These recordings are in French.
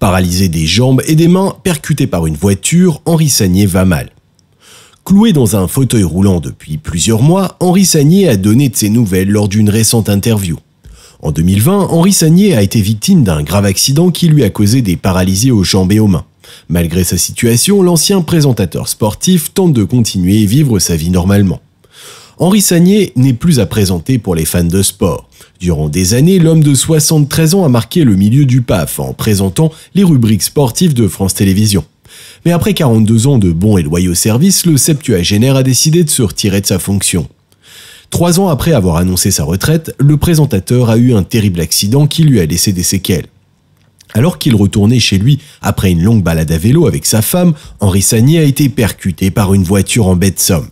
Paralysé des jambes et des mains, percuté par une voiture, Henri Sagné va mal. Cloué dans un fauteuil roulant depuis plusieurs mois, Henri Sagné a donné de ses nouvelles lors d'une récente interview. En 2020, Henri Sagné a été victime d'un grave accident qui lui a causé des paralysies aux jambes et aux mains. Malgré sa situation, l'ancien présentateur sportif tente de continuer et vivre sa vie normalement. Henri Sagnier n'est plus à présenter pour les fans de sport. Durant des années, l'homme de 73 ans a marqué le milieu du PAF en présentant les rubriques sportives de France Télévisions. Mais après 42 ans de bons et loyaux services, le septuagénaire a décidé de se retirer de sa fonction. Trois ans après avoir annoncé sa retraite, le présentateur a eu un terrible accident qui lui a laissé des séquelles. Alors qu'il retournait chez lui après une longue balade à vélo avec sa femme, Henri Sagnier a été percuté par une voiture en baie de Somme.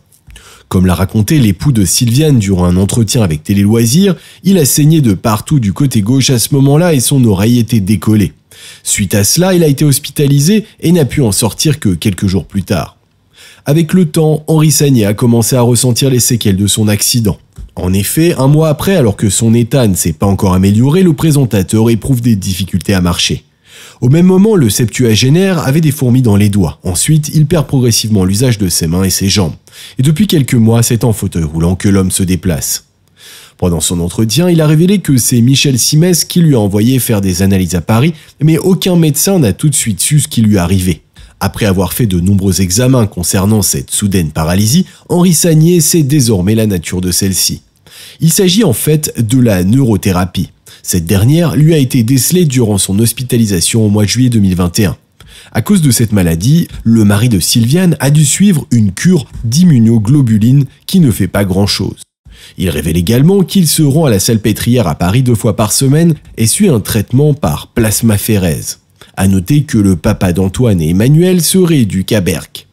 Comme l'a raconté l'époux de Sylviane durant un entretien avec Télé Loisirs, il a saigné de partout du côté gauche à ce moment-là et son oreille était décollée. Suite à cela, il a été hospitalisé et n'a pu en sortir que quelques jours plus tard. Avec le temps, Henri Sagné a commencé à ressentir les séquelles de son accident. En effet, un mois après, alors que son état ne s'est pas encore amélioré, le présentateur éprouve des difficultés à marcher. Au même moment, le septuagénaire avait des fourmis dans les doigts. Ensuite, il perd progressivement l'usage de ses mains et ses jambes. Et depuis quelques mois, c'est en fauteuil roulant que l'homme se déplace. Pendant son entretien, il a révélé que c'est Michel Simès qui lui a envoyé faire des analyses à Paris, mais aucun médecin n'a tout de suite su ce qui lui arrivait. Après avoir fait de nombreux examens concernant cette soudaine paralysie, Henri Sagnier sait désormais la nature de celle-ci. Il s'agit en fait de la neurothérapie. Cette dernière lui a été décelée durant son hospitalisation au mois de juillet 2021. À cause de cette maladie, le mari de Sylviane a dû suivre une cure d'immunoglobuline qui ne fait pas grand-chose. Il révèle également qu'il se rend à la salpêtrière à Paris deux fois par semaine et suit un traitement par plasmaphérèse. À noter que le papa d'Antoine et Emmanuel serait du Caberc.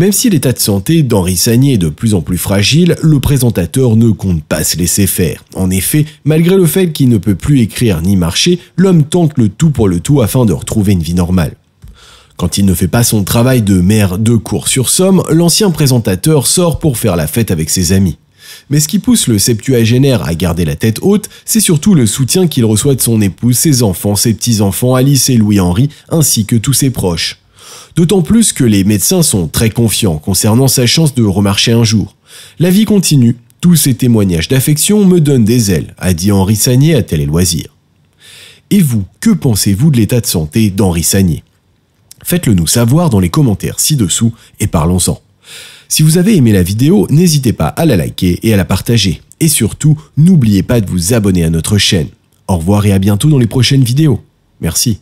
Même si l'état de santé d'Henri Sagné est de plus en plus fragile, le présentateur ne compte pas se laisser faire. En effet, malgré le fait qu'il ne peut plus écrire ni marcher, l'homme tente le tout pour le tout afin de retrouver une vie normale. Quand il ne fait pas son travail de maire de Cours-sur-Somme, l'ancien présentateur sort pour faire la fête avec ses amis. Mais ce qui pousse le septuagénaire à garder la tête haute, c'est surtout le soutien qu'il reçoit de son épouse, ses enfants, ses petits-enfants, Alice et Louis-Henri, ainsi que tous ses proches. D'autant plus que les médecins sont très confiants concernant sa chance de remarcher un jour. La vie continue, tous ces témoignages d'affection me donnent des ailes, a dit Henri Sagnier à et Loisirs. Et vous, que pensez-vous de l'état de santé d'Henri Sagnier Faites-le nous savoir dans les commentaires ci-dessous et parlons-en. Si vous avez aimé la vidéo, n'hésitez pas à la liker et à la partager. Et surtout, n'oubliez pas de vous abonner à notre chaîne. Au revoir et à bientôt dans les prochaines vidéos. Merci.